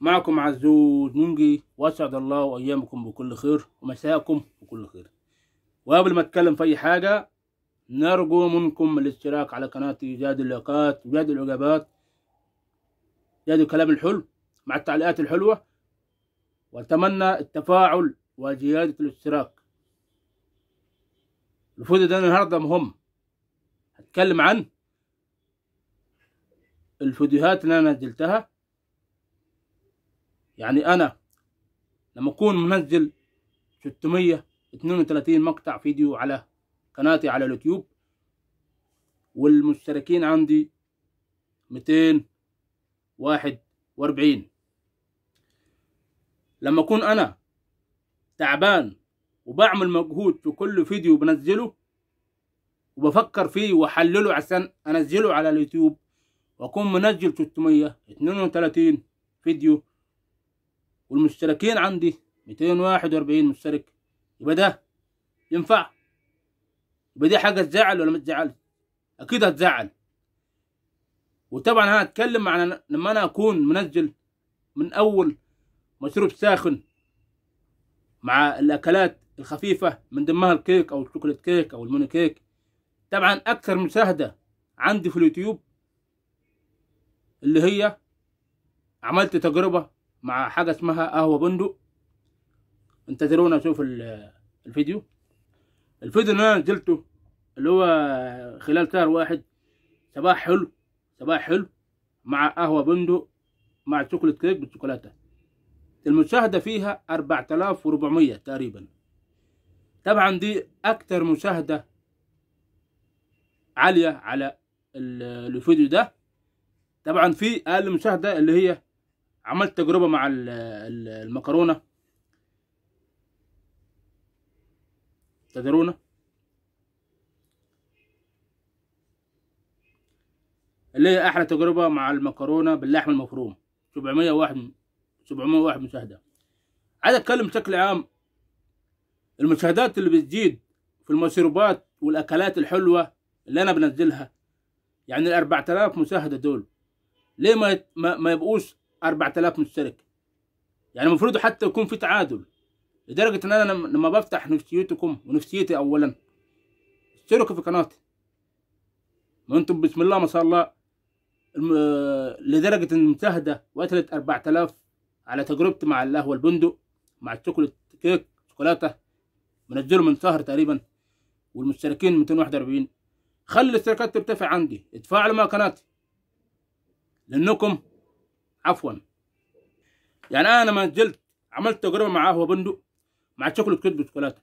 معكم عزوز منجي واسعد الله ايامكم بكل خير ومساءكم بكل خير وقبل ما اتكلم في اي حاجه نرجو منكم الاشتراك على قناتي زاد اللقاءات زاد الاجابات زاد الكلام الحلو مع التعليقات الحلوه واتمنى التفاعل وزياده الاشتراك الفيديو ده النهارده مهم هتكلم عن الفيديوهات اللي انا نزلتها يعني انا لما اكون منزل 632 مقطع فيديو على قناتي على اليوتيوب والمشتركين عندي 241 لما اكون انا تعبان وبعمل مجهود في كل فيديو بنزله وبفكر فيه واحلله عشان انزله على اليوتيوب واكون منزل 632 فيديو والمشتركين عندي 241 مشترك يبقى ده ينفع يبقى دي حاجه تزعل ولا ما تزعلش اكيد هتزعل وطبعا انا هتكلم عن لما انا اكون منزل من اول مشروب ساخن مع الاكلات الخفيفه من ضمنها الكيك او الشوكولات كيك او الموني كيك طبعا اكثر مشاهده عندي في اليوتيوب اللي هي عملت تجربه مع حاجة اسمها قهوة بندق انتظرونا اشوف الفيديو الفيديو اللي انا نزلته اللي هو خلال شهر واحد صباح حلو صباح حلو مع قهوة بندق مع شوكولات كيك بالشوكولاتة المشاهدة فيها وربعمية تقريبا طبعا دي أكتر مشاهدة عالية على الفيديو ده طبعا في أقل مشاهدة اللي هي عملت تجربة مع المكرونة تدرون اللي هي أحلى تجربة مع المكرونة باللحم المفروم 701 701 مشاهدة عايز أتكلم بشكل عام المشاهدات اللي بتزيد في المشروبات والأكلات الحلوة اللي أنا بنزلها يعني ال 4000 مشاهدة دول ليه ما, ما يبقوش 4000 مشترك يعني المفروض حتى يكون في تعادل لدرجة إن أنا لما بفتح نفسيتكم ونفسيتي أولا اشتركوا في قناتي ما أنتم بسم الله ما شاء الله لدرجة لدرجة المشاهدة وصلت 4000 على تجربتي مع القهوة البندق مع الشوكولات كيك شوكولاتة منزله من شهر تقريبا والمشتركين 241 خلي الاشتراكات ترتفع عندي اتفاعلوا مع قناتي لأنكم عفوا يعني انا لما نزلت عملت تجربه معاه هو بندق مع شوكليت كيك بشوكولاته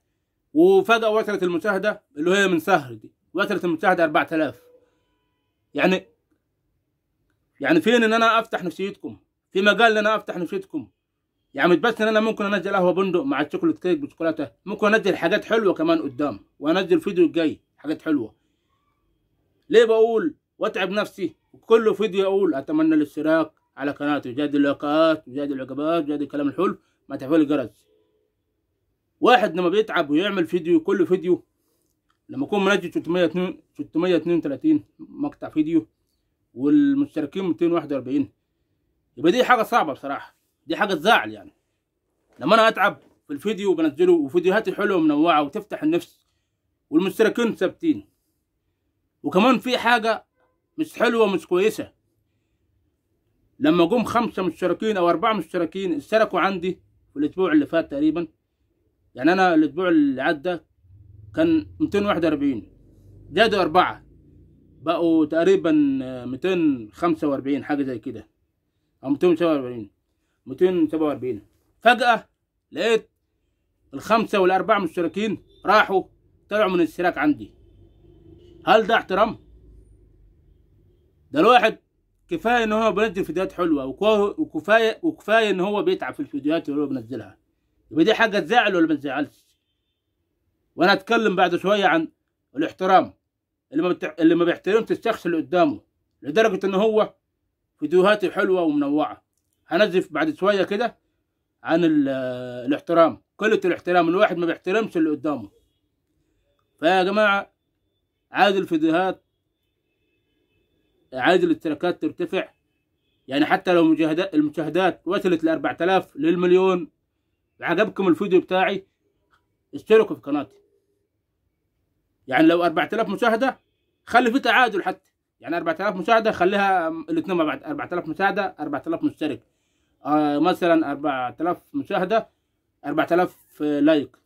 وفجاه وصلت المشاهده اللي هي من سهر دي وصلت المشاهده 4000 يعني يعني فين ان انا افتح نفسيتكم في مجال ان انا افتح نفسيتكم يعني مش بس ان انا ممكن انزل قهوه بندق مع الشوكليت كيك بشوكولاته ممكن انزل حاجات حلوه كمان قدام وانزل فيديو الجاي حاجات حلوه ليه بقول واتعب نفسي وكل فيديو اقول اتمنى الاشتراك على قناتي جاد اللقاءات جاد العقبات جاد الكلام الحلو ما تفعيل الجرس واحد لما بيتعب ويعمل فيديو كل فيديو لما يكون منجد 632 مقطع فيديو والمشتركين 241 يبقى دي حاجه صعبه بصراحه دي حاجه تزعل يعني لما انا اتعب في الفيديو بنزله وفيديوهاتي حلوه ومنوعه وتفتح النفس والمشتركين ثابتين وكمان في حاجه مش حلوه مش كويسه لما جم خمسه مشتركين او اربعه مشتركين اشتركوا عندي في الاسبوع اللي فات تقريبا يعني انا الاسبوع اللي عدى كان 241 زادوا اربعه بقوا تقريبا 245 حاجه زي كده او 247 247 فجاه لقيت الخمسه والاربعه مشتركين راحوا طلعوا من الاشتراك عندي هل ده احترام ده الواحد كفايه ان هو بينزل فيديوهات حلوه وكفايه وكفايه ان هو بيتعب في الفيديوهات اللي هو بينزلها يبقى دي حاجه تزعل ولا ما تزعلش وانا اتكلم بعد شويه عن الاحترام اللي ما بتع... اللي ما بيحترمش الشخص اللي قدامه لدرجه ان هو فيديوهاته حلوه ومنوعه هنزف بعد شويه كده عن ال... الاحترام قله الاحترام الواحد ما بيحترمش اللي قدامه فيا جماعه عاد الفيديوهات عدد الاشتراكات ترتفع يعني حتى لو المشاهدات وصلت ل 4000 للمليون عجبكم الفيديو بتاعي اشتركوا في قناتي يعني لو 4000 مشاهده خلي في تعادل حتى يعني 4000 مشاهده خليها الاثنين مع بعض 4000 مشاهده 4000 مشترك آه مثلا 4000 مشاهده 4000 لايك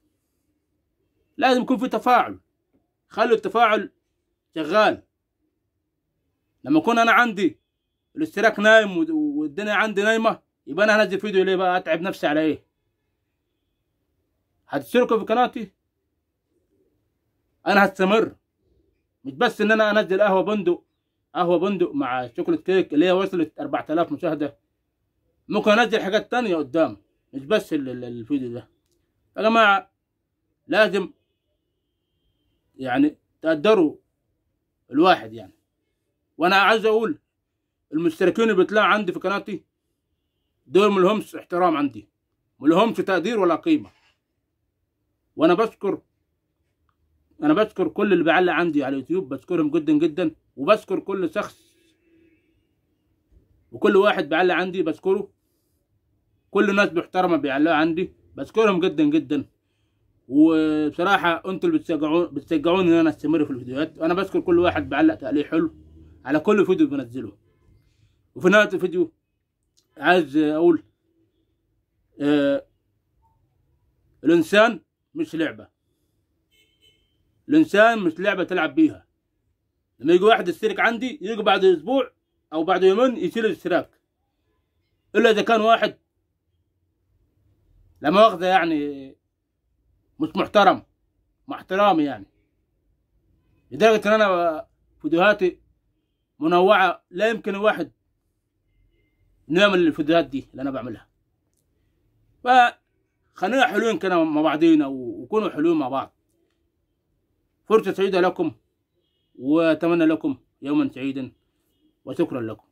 لازم يكون في تفاعل خلوا التفاعل شغال لما اكون انا عندي الاشتراك نايم والدنيا عندي نايمه يبقى انا هنزل فيديو ليه بقى اتعب نفسي على ايه هتشتركوا في قناتي انا هستمر مش بس ان انا انزل قهوه بندق قهوه بندق مع شوكولاته كيك اللي هي وصلت 4000 مشاهده ممكن انزل حاجات تانية قدام مش بس الفيديو ده يا جماعه لازم يعني تقدروا الواحد يعني وانا عايز اقول المشتركين اللي بيطلعوا عندي في قناتي دول ملهمش احترام عندي ملهمش تقدير ولا قيمه وانا بشكر انا بشكر كل اللي بيعلق عندي على اليوتيوب بشكرهم جدا جدا وبشكر كل شخص وكل واحد بيعلق عندي بشكره كل الناس محترمه بيعلقوا عندي بشكرهم جدا جدا وبصراحه انتوا اللي بتشجعوني بتشجعوني ان انا استمر في الفيديوهات انا بشكر كل واحد بيعلق تعليق حلو على كل فيديو بنزله وفي نهايه الفيديو عايز اقول آه الانسان مش لعبه الانسان مش لعبه تلعب بيها لما يجي واحد يشترك عندي يجي بعد اسبوع او بعد يومين يشيل الاشتراك الا اذا كان واحد لا مؤاخذه يعني مش محترم مع احترامي يعني لدرجه ان انا فيديوهاتي منوعه لا يمكن الواحد نعمل الفيديوهات دي اللي انا بعملها فخلينا حلوين كده مع بعضينا وكونوا حلوين مع بعض فرصه سعيده لكم واتمنى لكم يوما سعيدا وشكرا لكم